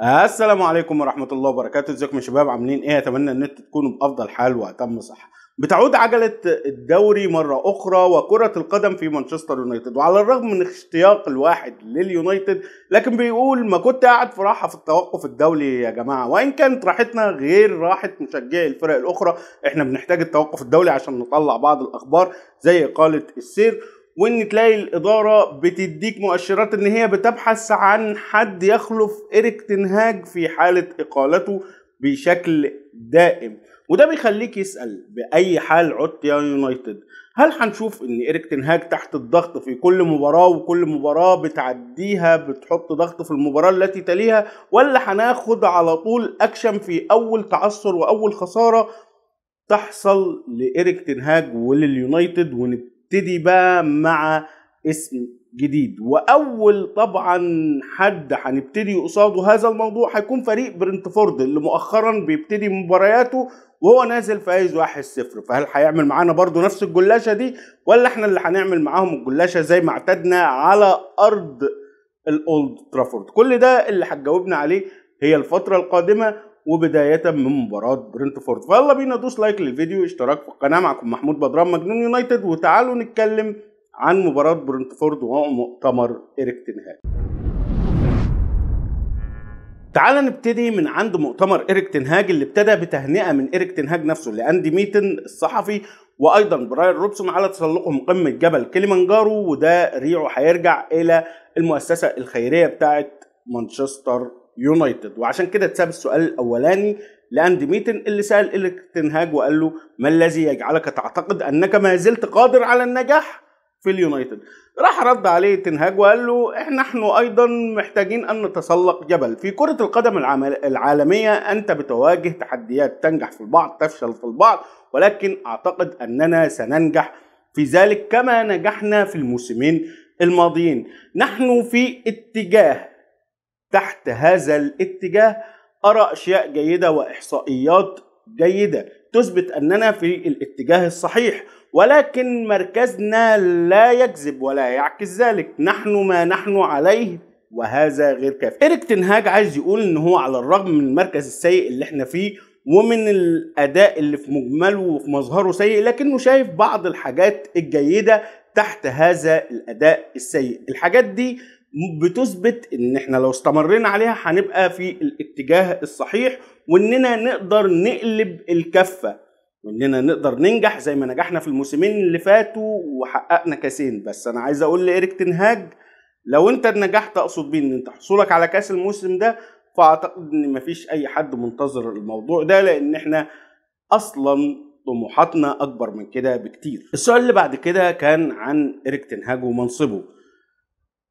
السلام عليكم ورحمه الله وبركاته ازيكم يا شباب عاملين ايه اتمنى ان انتم تكونوا بافضل حال واتم صحه بتعود عجلة الدوري مرة أخرى وكرة القدم في مانشستر يونايتد وعلى الرغم من اشتياق الواحد لليونايتد لكن بيقول ما كنت قاعد في راحة في التوقف الدولي يا جماعة وإن كانت راحتنا غير راحة مشجعي الفرق الأخرى إحنا بنحتاج التوقف الدولي عشان نطلع بعض الأخبار زي إقالة السير وان تلاقي الاداره بتديك مؤشرات ان هي بتبحث عن حد يخلف ايريك تنهاج في حاله اقالته بشكل دائم وده بيخليك يسال باي حال عدت يا يونايتد هل هنشوف ان ايريك تنهاج تحت الضغط في كل مباراه وكل مباراه بتعديها بتحط ضغط في المباراه التي تليها ولا هناخد على طول اكشن في اول تعثر واول خساره تحصل لايريك تنهاج ولليونايتد ونبتدي نبتدي بقى مع اسم جديد واول طبعا حد هنبتدي قصاده هذا الموضوع هيكون فريق برنتفورد اللي مؤخرا بيبتدي مبارياته وهو نازل فايز 1-0 فهل هيعمل معانا برضو نفس الجلاشه دي ولا احنا اللي هنعمل معاهم الجلاشه زي ما اعتدنا على ارض الاولد ترافورد كل ده اللي هتجاوبنا عليه هي الفتره القادمه وبدايه من مباراه برنتفورد فيلا بينا دوس لايك للفيديو اشتراك في القناه معكم محمود بدران مجنون يونايتد وتعالوا نتكلم عن مباراه برنتفورد ومؤتمر ايريك تنهاج تعال نبتدي من عند مؤتمر إيريك تنهاج اللي ابتدى بتهنئة من إيريك تنهاج نفسه لأندي ميتن الصحفي وأيضا براير روبسون على تسلقهم قمة جبل كليمانجارو وده ريعه هيرجع إلى المؤسسة الخيرية بتاعة مانشستر يونايتد وعشان كده اتساب السؤال الاولاني لاندي ميتن اللي سال إليك تنهاج وقال له ما الذي يجعلك تعتقد انك ما زلت قادر على النجاح في اليونايتد راح رد عليه تنهاج وقال له احنا نحن ايضا محتاجين ان نتسلق جبل في كرة القدم العالمية انت بتواجه تحديات تنجح في البعض تفشل في البعض ولكن اعتقد اننا سننجح في ذلك كما نجحنا في الموسمين الماضيين نحن في اتجاه تحت هذا الاتجاه أرى أشياء جيدة وإحصائيات جيدة تثبت أننا في الاتجاه الصحيح ولكن مركزنا لا يكذب ولا يعكس ذلك نحن ما نحن عليه وهذا غير كافي إيريك تنهاج عايز يقول ان هو على الرغم من المركز السيء اللي احنا فيه ومن الاداء اللي في مجمله وفي مظهره سيء لكنه شايف بعض الحاجات الجيده تحت هذا الاداء السيء الحاجات دي بتثبت ان احنا لو استمرينا عليها هنبقى في الاتجاه الصحيح واننا نقدر نقلب الكفه واننا نقدر ننجح زي ما نجحنا في الموسمين اللي فاتوا وحققنا كاسين بس انا عايز اقول لايريك تنهاج لو انت نجحت اقصد بيه ان انت حصولك على كاس الموسم ده فاعتقد ان مفيش اي حد منتظر الموضوع ده لان احنا اصلا طموحاتنا اكبر من كده بكتير السؤال اللي بعد كده كان عن ايريك تنهاج ومنصبه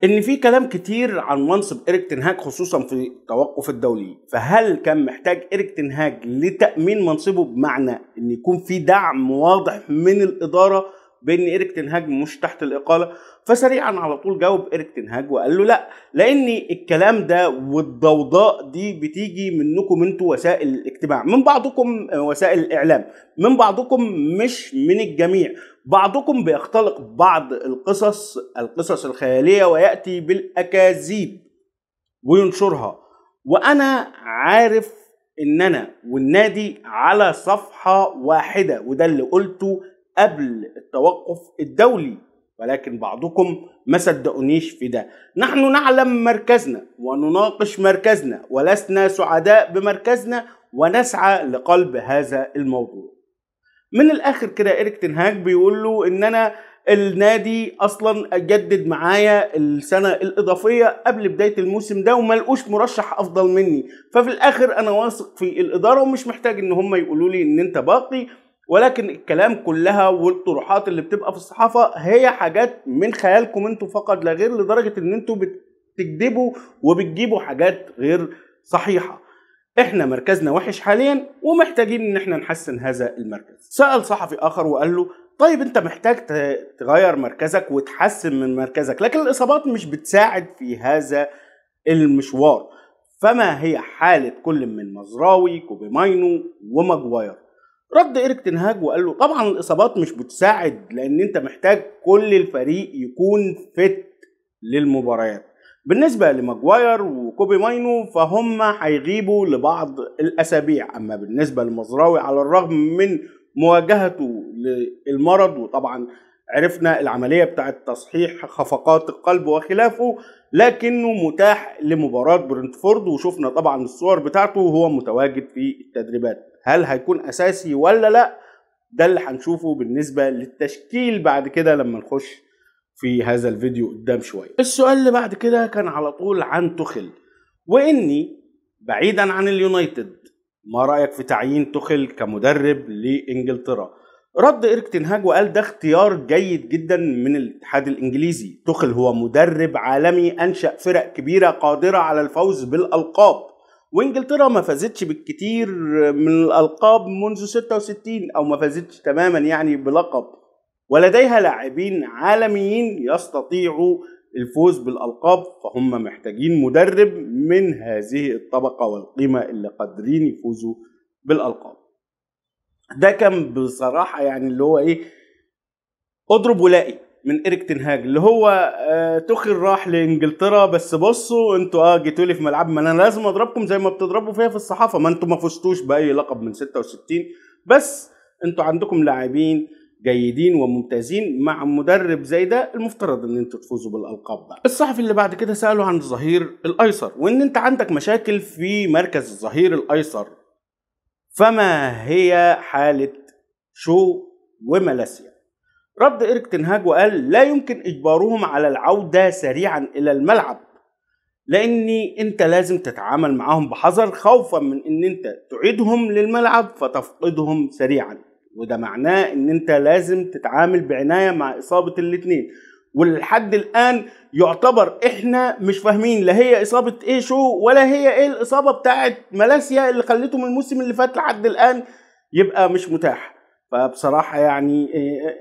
ان في كلام كتير عن منصب ايريك تنهاج خصوصا في التوقف الدولي فهل كان محتاج ايريك تنهاج لتامين منصبه بمعنى ان يكون في دعم واضح من الاداره بان ايريك تنهاج مش تحت الاقاله فسريعا على طول جاوب ايريك تنهاج وقال له لا لان الكلام ده والضوضاء دي بتيجي منكم انتوا وسائل الاجتماع من بعضكم وسائل الاعلام من بعضكم مش من الجميع بعضكم بيختلق بعض القصص القصص الخياليه وياتي بالاكاذيب وينشرها وانا عارف ان انا والنادي على صفحه واحده وده اللي قلته قبل التوقف الدولي ولكن بعضكم ما صدقونيش في ده نحن نعلم مركزنا ونناقش مركزنا ولسنا سعداء بمركزنا ونسعى لقلب هذا الموضوع من الاخر كده ايريك تنهاج بيقول له ان انا النادي اصلا اجدد معايا السنه الاضافيه قبل بدايه الموسم ده وما لقوش مرشح افضل مني ففي الاخر انا واثق في الاداره ومش محتاج ان هم يقولوا لي ان انت باقي ولكن الكلام كلها والطروحات اللي بتبقى في الصحافه هي حاجات من خيالكم انتوا فقط لا غير لدرجه ان انتوا بتكذبوا وبتجيبوا حاجات غير صحيحه احنا مركزنا وحش حاليا ومحتاجين ان احنا نحسن هذا المركز سأل صحفي اخر وقال له طيب انت محتاج تغير مركزك وتحسن من مركزك لكن الاصابات مش بتساعد في هذا المشوار فما هي حالة كل من مزراوي كوبيماينو وماجواير رد إيريك تنهاج وقال له طبعا الإصابات مش بتساعد لأن أنت محتاج كل الفريق يكون فت للمباريات بالنسبة لماجواير وكوبي ماينو فهم هيغيبوا لبعض الأسابيع أما بالنسبة لمزراوي على الرغم من مواجهته للمرض وطبعا عرفنا العملية بتاعة تصحيح خفقات القلب وخلافه لكنه متاح لمباراة برنتفورد وشفنا طبعا الصور بتاعته وهو متواجد في التدريبات هل هيكون اساسي ولا لا ده اللي هنشوفه بالنسبه للتشكيل بعد كده لما نخش في هذا الفيديو قدام شويه السؤال اللي بعد كده كان على طول عن تخل واني بعيدا عن اليونايتد ما رايك في تعيين تخل كمدرب لانجلترا رد إيريك تنهاج وقال ده اختيار جيد جدا من الاتحاد الانجليزي تخل هو مدرب عالمي انشا فرق كبيره قادره على الفوز بالالقاب وانجلترا ما فازتش بالكتير من الالقاب منذ 66 او ما فازتش تماما يعني بلقب ولديها لاعبين عالميين يستطيعوا الفوز بالالقاب فهم محتاجين مدرب من هذه الطبقه والقيمه اللي قادرين يفوزوا بالالقاب ده كان بصراحه يعني اللي هو ايه اضرب ولاقي من اريك تنهاج اللي هو آه توخل راح لانجلترا بس بصوا انتوا اه جيتوا لي في ملعب ما انا لازم اضربكم زي ما بتضربوا فيها في الصحافه ما انتوا ما فزتوش باي لقب من 66 بس انتوا عندكم لاعبين جيدين وممتازين مع مدرب زي ده المفترض ان انتوا تفوزوا بالالقاب بقى. الصحفي اللي بعد كده ساله عن الظهير الايسر وان انت عندك مشاكل في مركز الظهير الايسر فما هي حاله شو وملاسيا؟ رد إيريك تنهاج وقال لا يمكن إجبارهم على العودة سريعا إلى الملعب لأني أنت لازم تتعامل معاهم بحذر خوفا من أن أنت تعيدهم للملعب فتفقدهم سريعا وده معناه أن أنت لازم تتعامل بعناية مع إصابة الاتنين ولحد الآن يعتبر إحنا مش فاهمين لا هي إصابة إيه شو ولا هي إيه الإصابة بتاعت مالاسيا اللي خلتهم من الموسم اللي فات لحد الآن يبقى مش متاح فبصراحة يعني آه، آه،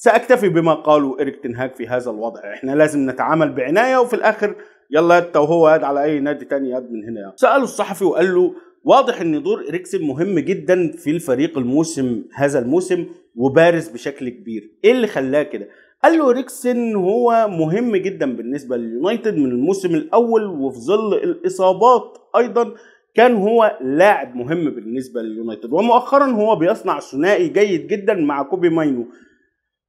ساكتفي بما قاله اريك تنهاج في هذا الوضع احنا لازم نتعامل بعنايه وفي الاخر يلا انت وهو قاعد على اي نادي تاني قاعد من هنا يد. ساله الصحفي وقال له واضح ان دور اريكسن مهم جدا في الفريق الموسم هذا الموسم وبارز بشكل كبير ايه اللي خلاه كده قال له اريكسن هو مهم جدا بالنسبه لليونايتد من الموسم الاول وفي ظل الاصابات ايضا كان هو لاعب مهم بالنسبه لليونايتد ومؤخرا هو بيصنع ثنائي جيد جدا مع كوبي ماينو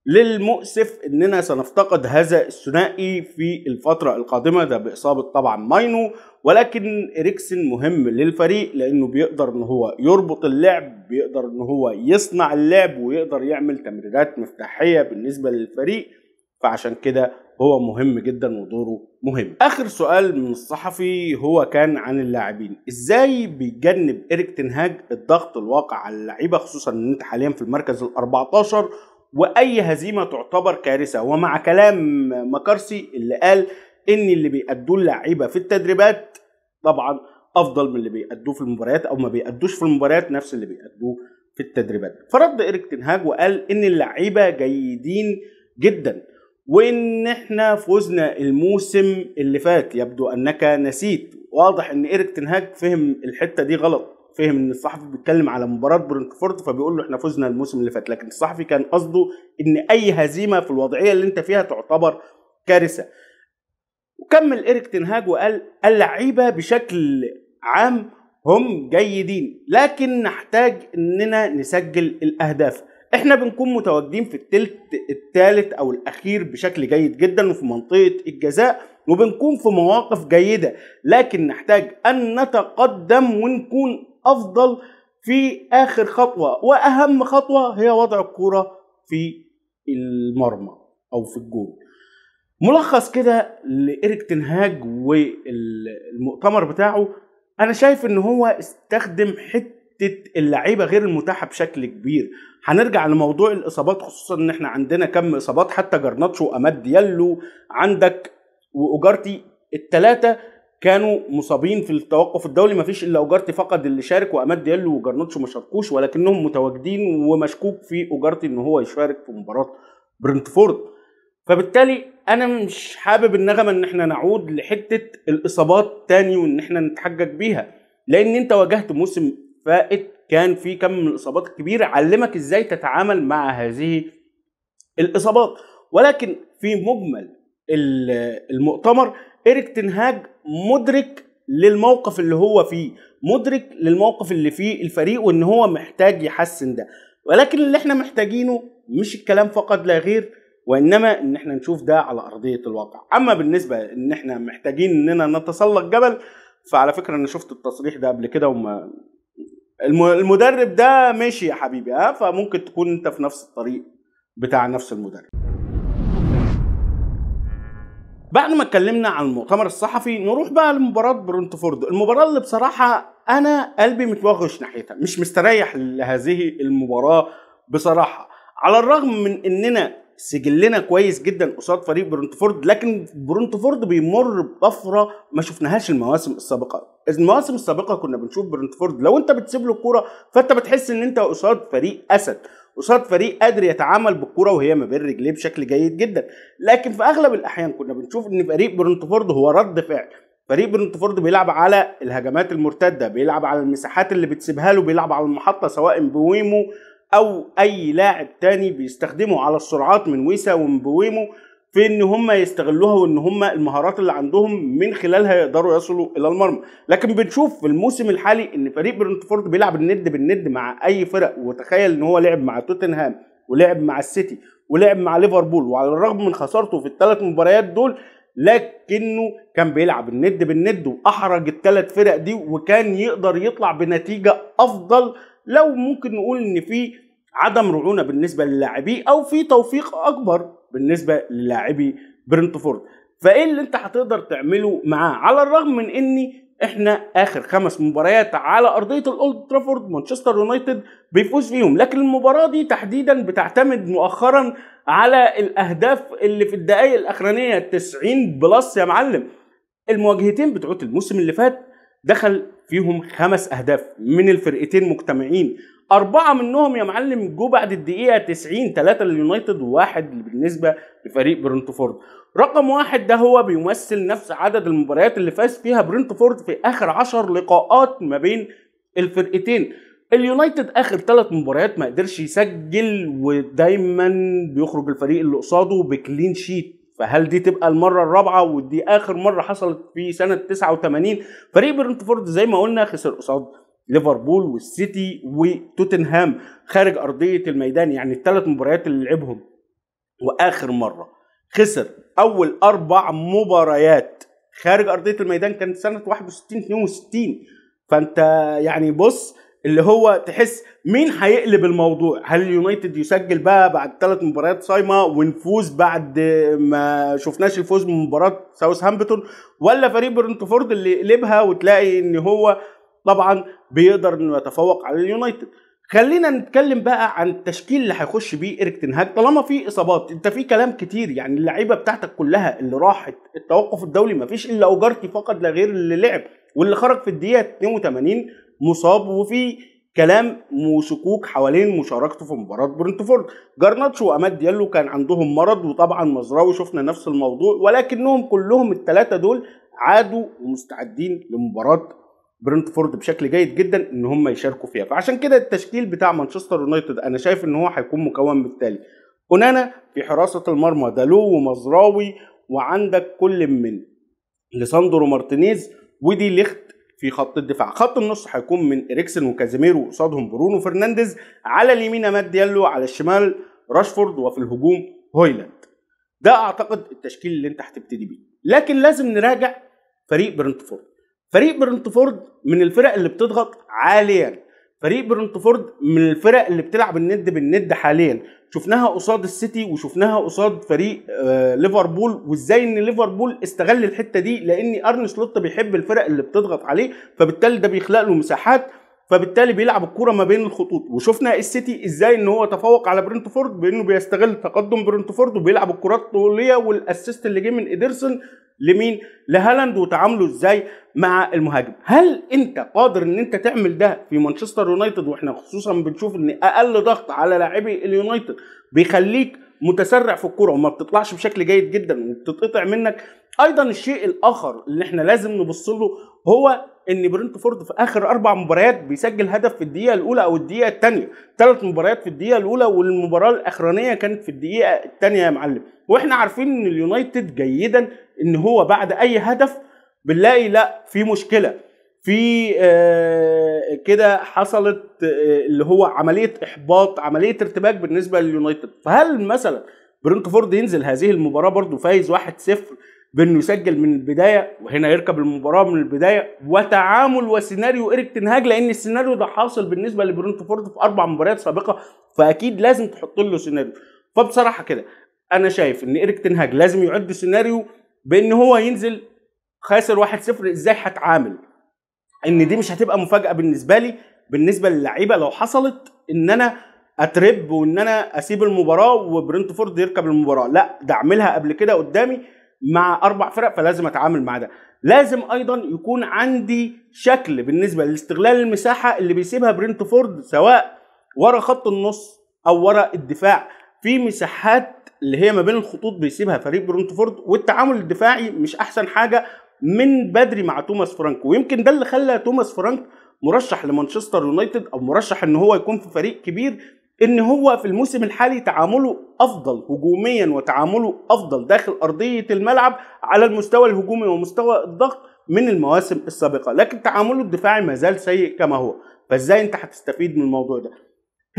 للمؤسف اننا سنفتقد هذا الثنائي في الفتره القادمه ده باصابه طبعا ماينو ولكن اريكسن مهم للفريق لانه بيقدر ان هو يربط اللعب بيقدر ان هو يصنع اللعب ويقدر يعمل تمريرات مفتاحيه بالنسبه للفريق فعشان كده هو مهم جدا ودوره مهم اخر سؤال من الصحفي هو كان عن اللاعبين ازاي بيتجنب اريك تنهاج الضغط الواقع على اللعيبه خصوصا ان انت حاليا في المركز ال 14 واي هزيمه تعتبر كارثه ومع كلام مكارسي اللي قال ان اللي بيأدوه اللعيبه في التدريبات طبعا افضل من اللي بيأدوه في المباريات او ما بيأدوش في المباريات نفس اللي بيأدوه في التدريبات فرد إيريك تنهاج وقال ان اللعيبه جيدين جدا وان احنا فوزنا الموسم اللي فات يبدو انك نسيت واضح ان إيريك تنهاج فهم الحته دي غلط فهم ان الصحفي بيتكلم على مباراه برينكفورد فبيقول له احنا فزنا الموسم اللي فات لكن الصحفي كان قصده ان اي هزيمه في الوضعيه اللي انت فيها تعتبر كارثه وكمل إيريك تنهاج وقال اللعيبه بشكل عام هم جيدين لكن نحتاج اننا نسجل الاهداف احنا بنكون متواجدين في التلت الثالث او الاخير بشكل جيد جدا وفي منطقه الجزاء وبنكون في مواقف جيده لكن نحتاج ان نتقدم ونكون افضل في اخر خطوه واهم خطوه هي وضع الكوره في المرمى او في الجول ملخص كده لإيريك تنهاج والمؤتمر بتاعه انا شايف ان هو استخدم حته اللعيبه غير المتاحه بشكل كبير هنرجع لموضوع الاصابات خصوصا ان احنا عندنا كم اصابات حتى جرناتشو واماد ديالو عندك واوجارتي الثلاثه كانوا مصابين في التوقف الدولي ما فيش الا اوجارتي فقط اللي شارك واماد ديالو وجرنوتش ما شاركوش ولكنهم متواجدين ومشكوك في اوجارتي ان هو يشارك في مباراه برنتفورد فبالتالي انا مش حابب النغمه ان احنا نعود لحته الاصابات تاني وان احنا نتحجج بيها لان انت واجهت موسم فائت كان في كم من الاصابات كبيره علمك ازاي تتعامل مع هذه الاصابات ولكن في مجمل المؤتمر ايريك تنهاج مدرك للموقف اللي هو فيه مدرك للموقف اللي فيه الفريق وان هو محتاج يحسن ده ولكن اللي احنا محتاجينه مش الكلام فقط لا غير وانما ان احنا نشوف ده على ارضيه الواقع اما بالنسبه ان احنا محتاجين اننا نتسلق جبل فعلى فكره انا شفت التصريح ده قبل كده وما المدرب ده ماشي يا حبيبي ها فممكن تكون انت في نفس الطريق بتاع نفس المدرب بعد ما اتكلمنا عن المؤتمر الصحفي نروح بقى لمباراة برونتفورد المباراة اللي بصراحة أنا قلبي متوغش ناحيتها مش مستريح لهذه المباراة بصراحة على الرغم من إننا سجلنا كويس جدا قصاد فريق برونتفورد لكن برونتفورد بيمر بطفره ما شفناهاش المواسم السابقه المواسم السابقه كنا بنشوف برونتفورد لو انت بتسيب له الكوره فانت بتحس ان انت قصاد فريق اسد قصاد فريق قادر يتعامل بالكرة وهي ما بين رجليه بشكل جيد جدا لكن في اغلب الاحيان كنا بنشوف ان فريق برنتفورد هو رد فعل فريق برنتفورد بيلعب على الهجمات المرتده بيلعب على المساحات اللي بتسيبها له بيلعب على المحطه سواء بويمو او اي لاعب تاني بيستخدمه على السرعات من ويسا ومبويمو في ان هم يستغلوها وان هم المهارات اللي عندهم من خلالها يقدروا يصلوا الى المرمى لكن بنشوف في الموسم الحالي ان فريق برنتفورد بيلعب الند بالند مع اي فرق وتخيل ان هو لعب مع توتنهام ولعب مع السيتي ولعب مع ليفربول وعلى الرغم من خسارته في الثلاث مباريات دول لكنه كان بيلعب الند بالند واحرج الثلاث فرق دي وكان يقدر يطلع بنتيجه افضل لو ممكن نقول ان في عدم رعونه بالنسبه للاعبيه او في توفيق اكبر بالنسبه للاعبي برنتفورد فايه اللي انت هتقدر تعمله معاه على الرغم من ان احنا اخر خمس مباريات على ارضيه الاولد ترافورد مانشستر يونايتد بيفوز فيهم لكن المباراه دي تحديدا بتعتمد مؤخرا على الاهداف اللي في الدقائق الاخرانيه 90 بلس يا معلم المواجهتين بتوعت الموسم اللي فات دخل فيهم خمس اهداف من الفرقتين مجتمعين أربعة منهم يا معلم جو بعد الدقيقة 90 ثلاثة لليونايتد وواحد بالنسبة لفريق برنتفورد رقم واحد ده هو بيمثل نفس عدد المباريات اللي فاز فيها برنتفورد في آخر عشر لقاءات ما بين الفرقتين اليونايتد اخر ثلاث مباريات ما قدرش يسجل ودايما بيخرج الفريق اللي قصاده بكلين شيت فهل دي تبقى المره الرابعه ودي اخر مره حصلت في سنه 89 فريق برنتفورد زي ما قلنا خسر قصاد ليفربول والسيتي وتوتنهام خارج ارضيه الميدان يعني الثلاث مباريات اللي لعبهم واخر مره خسر اول اربع مباريات خارج ارضيه الميدان كانت سنه 61 62 فانت يعني بص اللي هو تحس مين هيقلب الموضوع هل اليونايتد يسجل بقى بعد ثلاث مباريات صايمه ونفوز بعد ما شفناش الفوز من مباراه ساوثهامبتون ولا فريق برنتفورد اللي يقلبها وتلاقي ان هو طبعا بيقدر انه يتفوق على اليونايتد خلينا نتكلم بقى عن التشكيل اللي هيخش بيه ايريك تنهاج طالما في اصابات انت في كلام كتير يعني اللعيبه بتاعتك كلها اللي راحت التوقف الدولي ما فيش الا اوجارتي فقط لا غير اللي لعب واللي خرج في الدقيقه 82 مصاب وفي كلام وشكوك حوالين مشاركته في مباراه برنتفورد جرناتشو واماد ديالو كان عندهم مرض وطبعا مزراوي شفنا نفس الموضوع ولكنهم كلهم الثلاثه دول عادوا ومستعدين لمباراه برنتفورد بشكل جيد جدا ان هم يشاركوا فيها فعشان كده التشكيل بتاع مانشستر يونايتد انا شايف ان هو هيكون مكون بالتالي اونانا في حراسه المرمى دالو ومزراوي وعندك كل من لساندرو مارتينيز ودي ليخت في خط الدفاع خط النص هيكون من اريكسن وكازيميرو وقصادهم برونو فرنانديز على اليمين اماد ديالو على الشمال راشفورد وفي الهجوم هويلاند ده اعتقد التشكيل اللي انت هتبتدي بيه لكن لازم نراجع فريق برنتفورد فريق برنتفورد من الفرق اللي بتضغط عاليا فريق برنتفورد من الفرق اللي بتلعب الند بالند حاليا شفناها قصاد السيتي وشفناها قصاد فريق آه، ليفربول وازاي ان ليفربول استغل الحته دي لان ارن سلوت بيحب الفرق اللي بتضغط عليه فبالتالي ده بيخلق له مساحات فبالتالي بيلعب الكوره ما بين الخطوط وشفنا السيتي ازاي ان هو تفوق على برنتفورد بانه بيستغل تقدم برنتفورد وبيلعب الكرات الطوليه والاسيست اللي جه من ايدرسون لمين لهالاند وتعامله ازاي مع المهاجم هل انت قادر ان انت تعمل ده في مانشستر يونايتد واحنا خصوصا بنشوف ان اقل ضغط على لاعبي اليونايتد بيخليك متسرع في الكرة وما بتطلعش بشكل جيد جدا وبتتقطع منك ايضا الشيء الاخر اللي احنا لازم نبص له هو ان برنتفورد في اخر اربع مباريات بيسجل هدف في الدقيقه الاولى او الدقيقه الثانيه ثلاث مباريات في الدقيقه الاولى والمباراه الاخرانيه كانت في الدقيقه الثانيه يا معلم واحنا عارفين ان اليونايتد جيدا ان هو بعد اي هدف بنلاقي لا في مشكله في آه، كده حصلت آه، اللي هو عمليه احباط عمليه ارتباك بالنسبه لليونايتد فهل مثلا برينتفورد ينزل هذه المباراه برضو فايز 1-0 بانه يسجل من البدايه وهنا يركب المباراه من البدايه وتعامل وسيناريو ايريك تنهاج لان السيناريو ده حاصل بالنسبه لبرنتفورد في اربع مباريات سابقه فاكيد لازم تحط له سيناريو فبصراحه كده انا شايف ان ايريك تنهاج لازم يعد سيناريو بان هو ينزل خاسر 1-0 ازاي هتعامل ان دي مش هتبقى مفاجاه بالنسبه لي بالنسبه للعيبه لو حصلت ان انا اترب وان انا اسيب المباراه وبرنتفورد يركب المباراه لا ده اعملها قبل كده قدامي مع اربع فرق فلازم اتعامل مع ده لازم ايضا يكون عندي شكل بالنسبه لاستغلال المساحه اللي بيسيبها برنتفورد سواء ورا خط النص او ورا الدفاع في مساحات اللي هي ما بين الخطوط بيسيبها فريق برونتفورد والتعامل الدفاعي مش احسن حاجه من بدري مع توماس فرانك ويمكن ده اللي خلى توماس فرانك مرشح لمانشستر يونايتد او مرشح ان هو يكون في فريق كبير ان هو في الموسم الحالي تعامله افضل هجوميا وتعامله افضل داخل ارضيه الملعب على المستوى الهجومي ومستوى الضغط من المواسم السابقه لكن تعامله الدفاعي ما زال سيء كما هو فازاي انت هتستفيد من الموضوع ده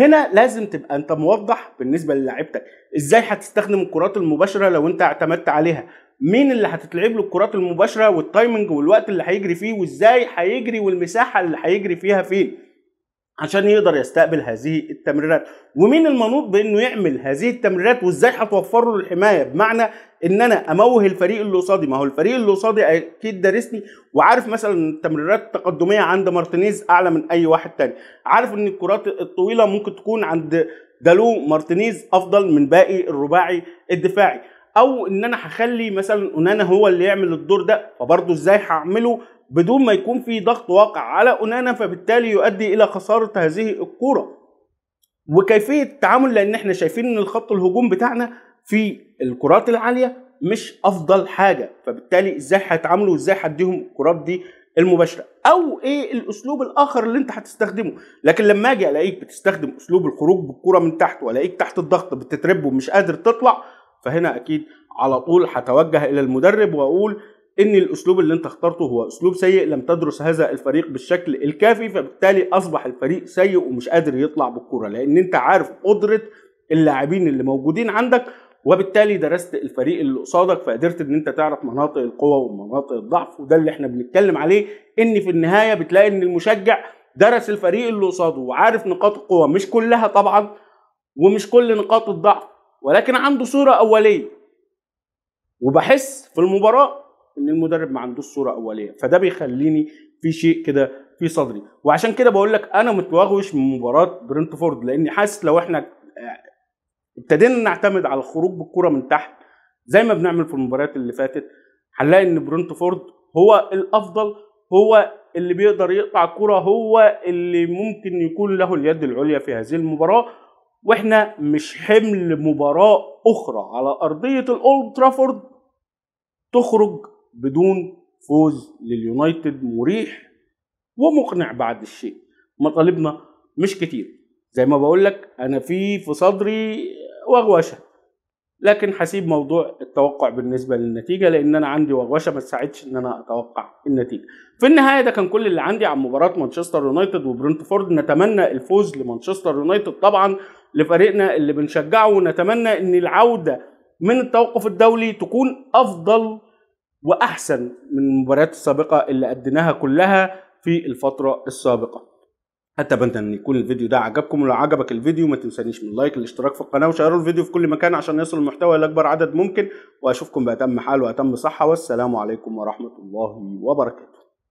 هنا لازم تبقى انت موضح بالنسبه للاعيبتك ازاي هتستخدم الكرات المباشره لو انت اعتمدت عليها مين اللي هتتلعب له الكرات المباشره والتايمنج والوقت اللي هيجري فيه وازاي هيجري والمساحه اللي هيجري فيها فين عشان يقدر يستقبل هذه التمريرات ومين المنوط بانه يعمل هذه التمريرات وازاي هتوفر له الحمايه بمعنى ان انا اموه الفريق اللي قصادي ما هو الفريق اللي قصادي اكيد دارسني وعارف مثلا التمريرات التقدميه عند مارتينيز اعلى من اي واحد تاني عارف ان الكرات الطويله ممكن تكون عند دالو مارتينيز افضل من باقي الرباعي الدفاعي او ان انا هخلي مثلا اونانا هو اللي يعمل الدور ده فبرضه ازاي هعمله بدون ما يكون في ضغط واقع على اونانا فبالتالي يؤدي الى خساره هذه الكوره وكيفيه التعامل لان احنا شايفين ان الخط الهجوم بتاعنا في الكرات العاليه مش افضل حاجه فبالتالي ازاي هيتعاملوا وازاي هديهم الكرات دي المباشره او ايه الاسلوب الاخر اللي انت هتستخدمه لكن لما اجي الاقيك بتستخدم اسلوب الخروج بالكره من تحت والاقيك تحت الضغط بتترب ومش قادر تطلع فهنا اكيد على طول هتوجه الى المدرب واقول ان الاسلوب اللي انت اخترته هو اسلوب سيء لم تدرس هذا الفريق بالشكل الكافي فبالتالي اصبح الفريق سيء ومش قادر يطلع بالكره لان انت عارف قدره اللاعبين اللي موجودين عندك وبالتالي درست الفريق اللي قصادك فقدرت ان انت تعرف مناطق القوه ومناطق الضعف وده اللي احنا بنتكلم عليه ان في النهايه بتلاقي ان المشجع درس الفريق اللي قصاده وعارف نقاط القوه مش كلها طبعا ومش كل نقاط الضعف ولكن عنده صوره اوليه وبحس في المباراه ان المدرب ما عندوش صوره اوليه فده بيخليني في شيء كده في صدري وعشان كده بقول لك انا متوغوش من مباراه برنتفورد لاني حاسس لو احنا ابتدينا نعتمد على الخروج بالكرة من تحت زي ما بنعمل في المباريات اللي فاتت هنلاقي ان برنتفورد هو الافضل هو اللي بيقدر يقطع الكره هو اللي ممكن يكون له اليد العليا في هذه المباراة واحنا مش حمل مباراة اخرى على ارضية الاولد ترافورد تخرج بدون فوز لليونايتد مريح ومقنع بعد الشيء مطالبنا مش كتير زي ما بقول لك انا في في صدري وغوشه لكن هسيب موضوع التوقع بالنسبه للنتيجه لان انا عندي وغوشه ما تساعدش ان انا اتوقع النتيجه في النهايه ده كان كل اللي عندي عن مباراه مانشستر يونايتد وبرنتفورد نتمنى الفوز لمانشستر يونايتد طبعا لفريقنا اللي بنشجعه ونتمنى ان العوده من التوقف الدولي تكون افضل واحسن من المباريات السابقه اللي اديناها كلها في الفتره السابقه اتمنى ان يكون الفيديو ده عجبكم ولو عجبك الفيديو ما تنسانيش من لايك الاشتراك في القناه وشاروا الفيديو في كل مكان عشان يصل المحتوى لاكبر عدد ممكن واشوفكم باتم حال واتم صحه والسلام عليكم ورحمه الله وبركاته